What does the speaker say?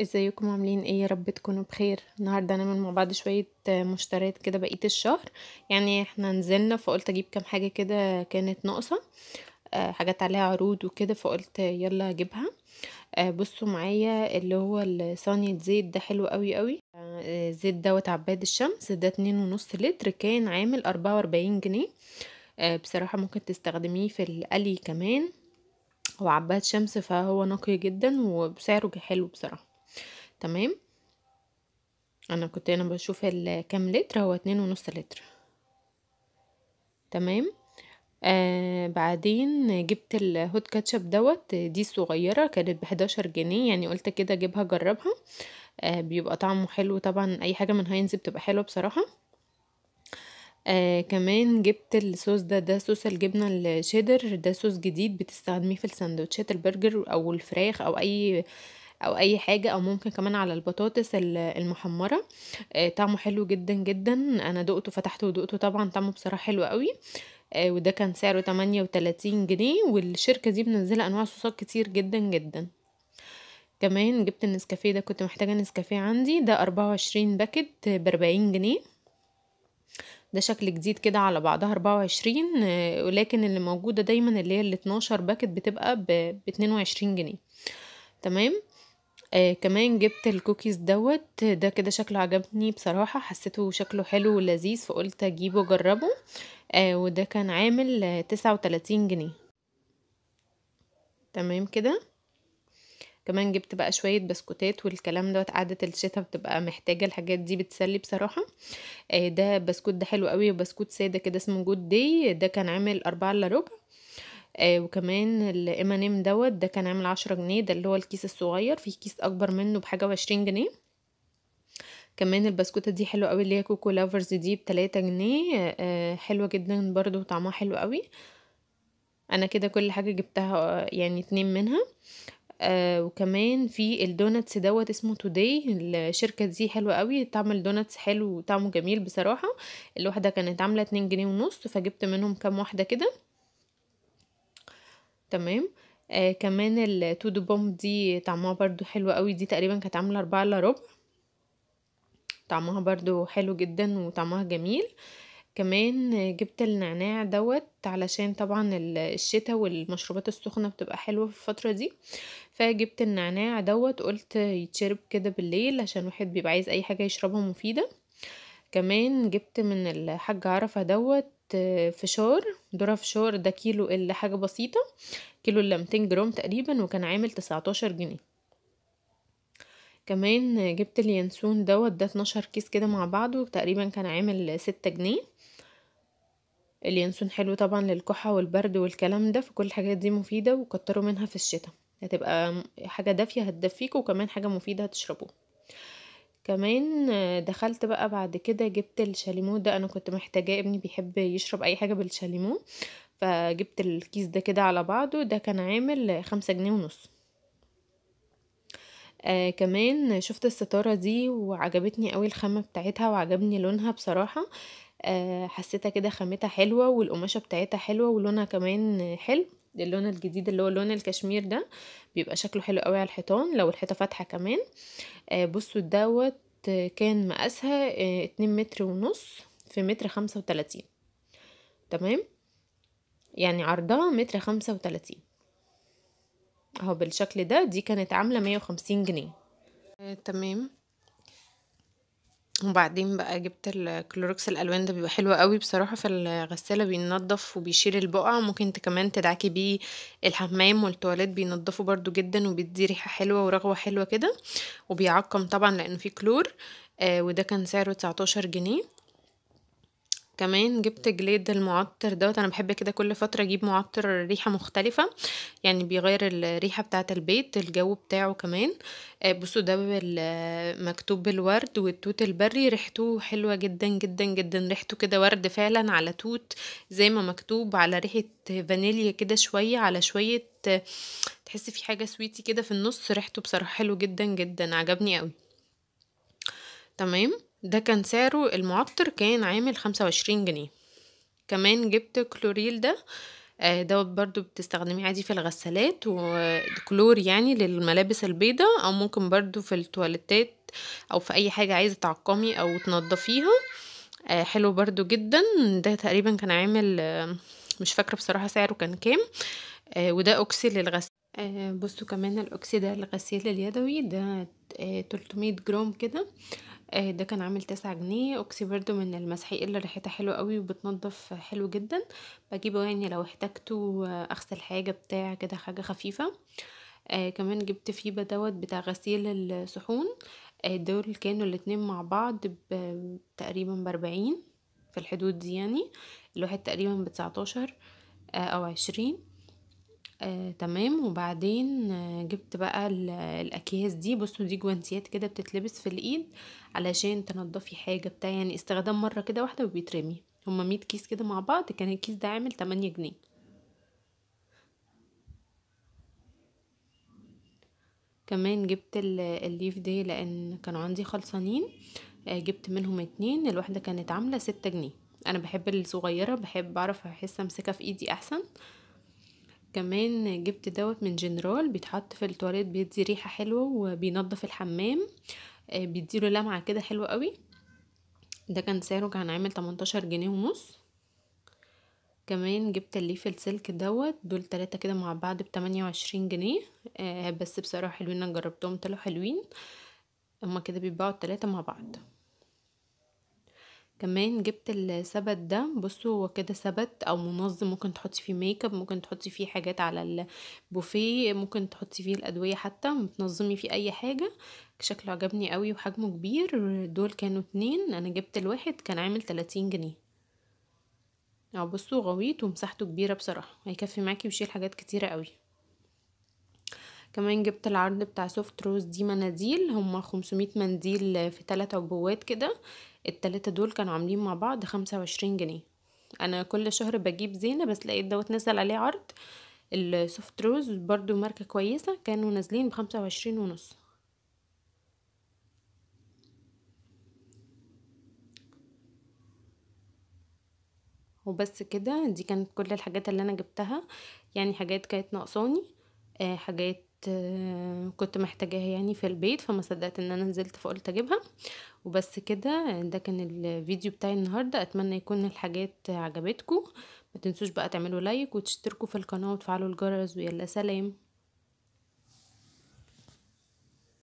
ازيكم عاملين ايه يا رب تكونوا بخير النهارده هنعمل مع بعض شويه مشتريات كده بقيه الشهر يعني احنا نزلنا فقلت اجيب كام حاجه كده كانت ناقصه آه حاجات عليها عروض وكده فقلت يلا اجيبها آه بصوا معايا اللي هو صانية زيت ده حلو قوي قوي آه زيت دوت عباد الشمس ده اتنين ونص لتر كان عامل اربعة واربعين جنيه آه، بصراحه ممكن تستخدميه في القلي كمان هو عباد شمس فهو نقي جدا وسعره حلو بصراحه تمام انا كنت انا بشوف كام لتر هو اتنين ونص لتر تمام آه بعدين جبت الهوت كاتشب دوت دي صغيرة كانت بحداشر جنيه يعني قلت كده جيبها جربها آه بيبقى طعمه حلو طبعا اي حاجة من هاينز بتبقى حلوة بصراحة آه كمان جبت الصوص ده ده صوص الجبنة الشيدر ده صوص جديد بتستخدميه في السندوتشات البرجر او الفراخ او اي او اي حاجه او ممكن كمان على البطاطس المحمره آه، طعمه حلو جدا جدا انا دقته فتحته ودقته طبعا طعمه بصراحه حلو قوي آه، وده كان سعره 38 جنيه والشركه دي منزله انواع صوصات كتير جدا جدا كمان جبت النسكافيه ده كنت محتاجه نسكافيه عندي ده 24 باكت ب 40 جنيه ده شكل جديد كده على بعضها 24 آه، ولكن اللي موجوده دايما اللي هي ال 12 باكت بتبقى ب 22 جنيه تمام آه كمان جبت الكوكيز دوت ده كده شكله عجبني بصراحة حسيته شكله حلو ولذيذ فقلت اجيبه اجربه آه وده كان عامل تسعة وتلاتين جنيه تمام كده كمان جبت بقى شوية بسكوتات والكلام دوت قعدة الشتاء بتبقى محتاجة الحاجات دي بتسلي بصراحة آه ده بسكوت ده حلو قوي وبسكوت سادة كده اسمه جود دي ده كان عامل أربعة إلا ربع آه وكمان الام ان ام دوت ده كان عامل عشرة جنيه ده اللي هو الكيس الصغير في كيس اكبر منه بحاجه وعشرين جنيه كمان البسكوته دي حلوه قوي اللي هي كوكو لافرز دي بتلاتة جنيه آه حلوه جدا برضو وطعمها حلو قوي انا كده كل حاجه جبتها آه، يعني اتنين منها آه وكمان في الدوناتس دوت اسمه توداي الشركة دي حلوة قوي تعمل دوناتس حلو وطعمه جميل بصراحة الواحدة كانت عاملة اتنين جنيه ونص فجبت منهم كام واحدة كده تمام، آه كمان الTo بوم دي طعمها برضه حلو أوي، دي تقريبًا كانت عاملة الا ربع طعمها برضه حلو جدًا وطعمها جميل، كمان جبت النعناع دوت علشان طبعًا الشتاء الشتا والمشروبات السخنة بتبقى حلوة في الفترة دي، فجبت النعناع دوت قُلت يتشرب كده بالليل عشان الواحد بيبقى عايز أي حاجة يشربها مفيدة، كمان جبت من الحاجة عرفة دوت فشار درة فشار ده كيلو الا حاجه بسيطه كيلو الا 200 جرام تقريبا وكان عامل 19 جنيه كمان جبت اليانسون دوت ده 12 كيس كده مع بعضه تقريبا كان عامل 6 جنيه اليانسون حلو طبعا للكحه والبرد والكلام ده فكل الحاجات دي مفيده وكتروا منها في الشتاء هتبقى حاجه دافيه هتدفيكوا وكمان حاجه مفيده هتشربوها كمان دخلت بقى بعد كده جبت الشاليمو ده انا كنت محتاجاه ابني بيحب يشرب اي حاجة بالشاليمو فجبت الكيس ده كده على بعضه ده كان عامل خمسة جنيه ونص آه كمان شفت الستارة دي وعجبتني قوي الخامة بتاعتها وعجبني لونها بصراحة آه حسيتها كده خامتها حلوة والقماشة بتاعتها حلوة ولونها كمان حلو اللون الجديد اللي هو لون الكشمير ده بيبقى شكله حلو قوي على الحيطان لو الحيطه فاتحه كمان آه، بصوا دوت كان مقاسها آه، اتنين متر ونص في متر خمسة وتلاتين تمام يعني عرضها متر خمسة وتلاتين اهو بالشكل ده دي كانت عاملة مية وخمسين جنيه آه، تمام وبعدين بقى جبت الكلوروكس الالوان ده بيبقى حلو قوي بصراحه في الغساله بينضف وبيشيل البقع ممكن انت كمان تدعكي بيه الحمام والتواليت بينضفه برضو جدا وبيدي ريحه حلوه ورغوه حلوه كده وبيعقم طبعا لانه فيه كلور آه وده كان سعره 19 جنيه كمان جبت جليد المعطر دوت انا بحب كده كل فتره اجيب معطر ريحه مختلفه يعني بيغير الريحه بتاعه البيت الجو بتاعه كمان آه، بصوا ده مكتوب بالورد والتوت البري ريحته حلوه جدا جدا جدا ريحته كده ورد فعلا على توت زي ما مكتوب على ريحه فانيليا كده شويه على شويه تحس في حاجه سويتي كده في النص ريحته بصراحه حلو جدا جدا عجبني قوي تمام ده كان سعره المعطر كان عامل خمسة وعشرين جنيه كمان جبت كلوريل ده آه، دوت برضو بتستخدميه عادي في الغسالات وكلور يعني للملابس البيضة او ممكن برضو في التواليتات او في اي حاجة عايزة تعقمي او تنضفيها آه، حلو برضو جدا ده تقريبا كان عامل آه، مش فاكرة بصراحة سعره كان كام وده اوكسي للغسل بصوا كمان الاوكسي ده لغسيل اليدوي ده 300 جرام كده آه ده كان عامل تسعة جنيه اوكسي بيردو من المسحيق اللي ريحتها حلوه قوي وبتنضف حلو جدا بجيبه يعني لو احتاجته آه، اغسل حاجه بتاع كده حاجه خفيفه آه كمان جبت فيبا دوت بتاع غسيل الصحون آه دول كانوا الاتنين مع بعض تقريبا باربعين في الحدود دي يعني الواحد تقريبا بتسعتاشر آه او عشرين آه، تمام وبعدين آه، جبت بقى الأكياس دي بصوا دي جوانتيات كده بتتلبس في الإيد علشان تنضفي حاجة بتاع يعني استخدام مرة كده واحدة وبيترمي هما 100 كيس كده مع بعض كان الكيس ده عامل تمانية جنيه كمان جبت الليف دي لأن كانوا عندي خلصانين آه، جبت منهم اتنين الواحدة كانت عاملة ستة جنيه أنا بحب الصغيرة بحب أعرف أحس أمسكها في إيدي أحسن كمان جبت دوت من جنرال بيتحط في التواليت بيدي ريحه حلوه وبينضف الحمام آه، بيديله لمعه كده حلوه قوي ده كان سعره كان عامل 18 جنيه ونص كمان جبت الليف السلك دوت دول تلاتة كده مع بعض ب وعشرين جنيه آه بس بصراحة حلوين انا جربتهم طلعوا حلوين هما كده بيتباعوا التلاتة مع بعض كمان جبت السبت ده بصوا هو كده سبت او منظم ممكن تحطي فيه ميك اب ممكن تحطي فيه حاجات على البوفيه ممكن تحطي فيه الادويه حتى تنظمي فيه اي حاجه شكله عجبني قوي وحجمه كبير دول كانوا اتنين انا جبت الواحد كان عامل 30 جنيه اه بصوا غويط ومساحته كبيره بصراحه هيكفي معاكي ويشيل حاجات كتيره قوي كمان جبت العرض بتاع سوفت روز دي مناديل هما 500 منديل في 3 عبوات كده التلاتة دول كانوا عاملين مع بعض 25 جنيه انا كل شهر بجيب زينة بس لقيت دوت نزل عليه عرض السوفت روز برضو ماركة كويسة كانوا نازلين بخمسة وعشرين ونص وبس كده دي كانت كل الحاجات اللي انا جبتها يعني حاجات كانت ناقصاني آه، حاجات كنت كنت محتاجاها يعني في البيت فما صدقت ان انا نزلت فقلت اجيبها وبس كده ده كان الفيديو بتاعي النهارده اتمنى يكون الحاجات عجبتكم ما تنسوش بقى تعملوا لايك وتشتركوا في القناه وتفعلوا الجرس ويلا سلام